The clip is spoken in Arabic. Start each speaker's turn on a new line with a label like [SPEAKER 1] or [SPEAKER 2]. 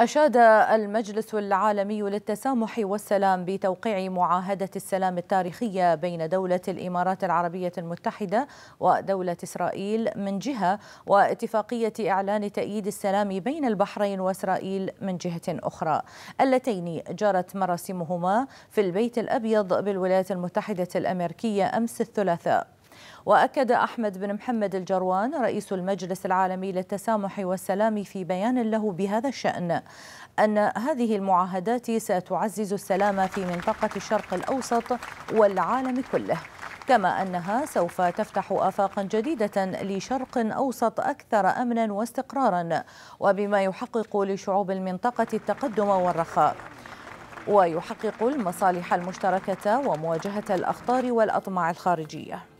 [SPEAKER 1] أشاد المجلس العالمي للتسامح والسلام بتوقيع معاهدة السلام التاريخية بين دولة الإمارات العربية المتحدة ودولة إسرائيل من جهة واتفاقية إعلان تأييد السلام بين البحرين وإسرائيل من جهة أخرى اللتين جرت مراسمهما في البيت الأبيض بالولايات المتحدة الأمريكية أمس الثلاثاء وأكد أحمد بن محمد الجروان رئيس المجلس العالمي للتسامح والسلام في بيان له بهذا الشأن أن هذه المعاهدات ستعزز السلام في منطقة الشرق الأوسط والعالم كله كما أنها سوف تفتح آفاقا جديدة لشرق أوسط أكثر أمنا واستقرارا وبما يحقق لشعوب المنطقة التقدم والرخاء ويحقق المصالح المشتركة ومواجهة الأخطار والأطماع الخارجية